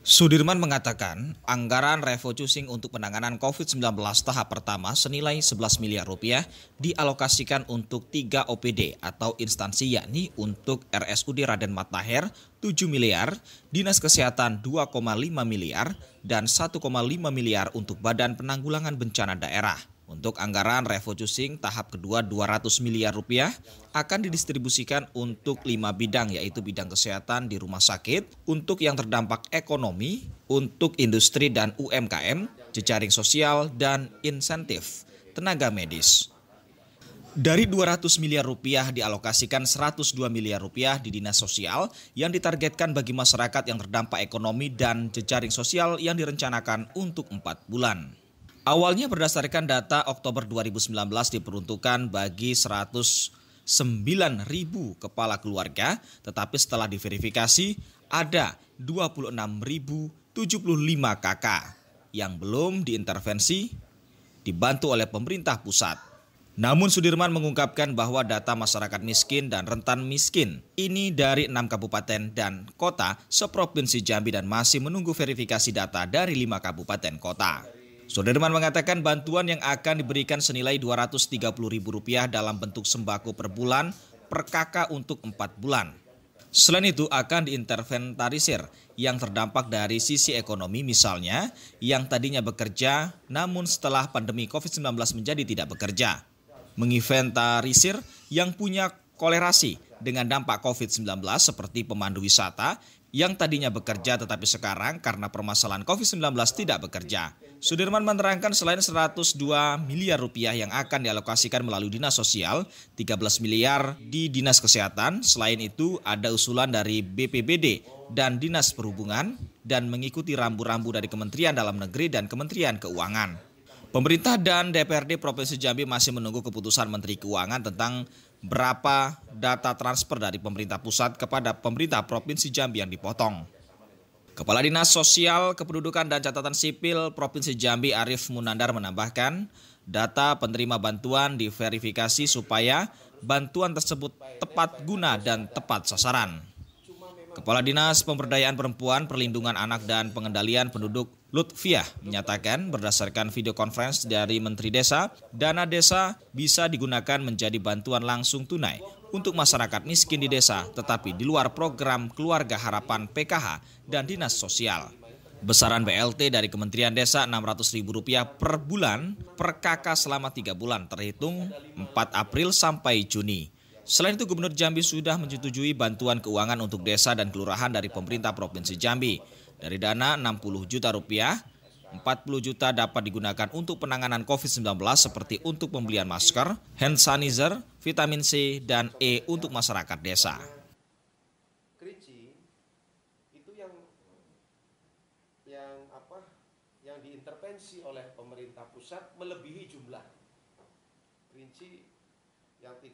Sudirman mengatakan, anggaran refocusing untuk penanganan COVID-19 tahap pertama senilai 11 miliar rupiah dialokasikan untuk 3 OPD atau instansi yakni untuk RSUD Raden Matahir 7 miliar, Dinas Kesehatan 2,5 miliar, dan 1,5 miliar untuk Badan Penanggulangan Bencana Daerah. Untuk anggaran refocusing tahap kedua 200 miliar rupiah akan didistribusikan untuk lima bidang yaitu bidang kesehatan di rumah sakit, untuk yang terdampak ekonomi, untuk industri dan UMKM, jejaring sosial dan insentif tenaga medis. Dari 200 miliar rupiah dialokasikan 102 miliar rupiah di dinas sosial yang ditargetkan bagi masyarakat yang terdampak ekonomi dan jejaring sosial yang direncanakan untuk 4 bulan. Awalnya berdasarkan data Oktober 2019 diperuntukkan bagi 109.000 kepala keluarga, tetapi setelah diverifikasi ada 26.075 KK yang belum diintervensi dibantu oleh pemerintah pusat. Namun Sudirman mengungkapkan bahwa data masyarakat miskin dan rentan miskin ini dari enam kabupaten dan kota seprovinsi Jambi dan masih menunggu verifikasi data dari lima kabupaten kota. Soderman mengatakan bantuan yang akan diberikan senilai Rp230.000 dalam bentuk sembako per bulan per kakak untuk 4 bulan. Selain itu akan diinterventarisir yang terdampak dari sisi ekonomi misalnya yang tadinya bekerja namun setelah pandemi COVID-19 menjadi tidak bekerja. Menginventarisir yang punya kolerasi dengan dampak COVID-19 seperti pemandu wisata yang tadinya bekerja tetapi sekarang karena permasalahan COVID-19 tidak bekerja. Sudirman menerangkan selain 102 miliar rupiah yang akan dialokasikan melalui Dinas Sosial, 13 miliar di Dinas Kesehatan, selain itu ada usulan dari BPBD dan Dinas Perhubungan dan mengikuti rambu-rambu dari Kementerian Dalam Negeri dan Kementerian Keuangan. Pemerintah dan DPRD Provinsi Jambi masih menunggu keputusan Menteri Keuangan tentang berapa data transfer dari pemerintah pusat kepada pemerintah Provinsi Jambi yang dipotong. Kepala Dinas Sosial Kependudukan dan Catatan Sipil Provinsi Jambi Arif Munandar menambahkan, data penerima bantuan diverifikasi supaya bantuan tersebut tepat guna dan tepat sasaran. Kepala Dinas Pemberdayaan Perempuan, Perlindungan Anak dan Pengendalian Penduduk Lutfiah menyatakan berdasarkan video conference dari Menteri Desa, dana desa bisa digunakan menjadi bantuan langsung tunai untuk masyarakat miskin di desa tetapi di luar program Keluarga Harapan PKH dan Dinas Sosial. Besaran BLT dari Kementerian Desa Rp600.000 per bulan per kakak selama 3 bulan terhitung 4 April sampai Juni. Selain itu, Gubernur Jambi sudah menyetujui bantuan keuangan untuk desa dan kelurahan dari pemerintah Provinsi Jambi. Dari dana 60 juta rupiah, 40 juta dapat digunakan untuk penanganan COVID-19 seperti untuk pembelian masker, hand sanitizer, vitamin C, dan E untuk masyarakat desa. Kerici itu yang yang apa yang diintervensi oleh pemerintah pusat melebihi jumlah kerinci yang tidak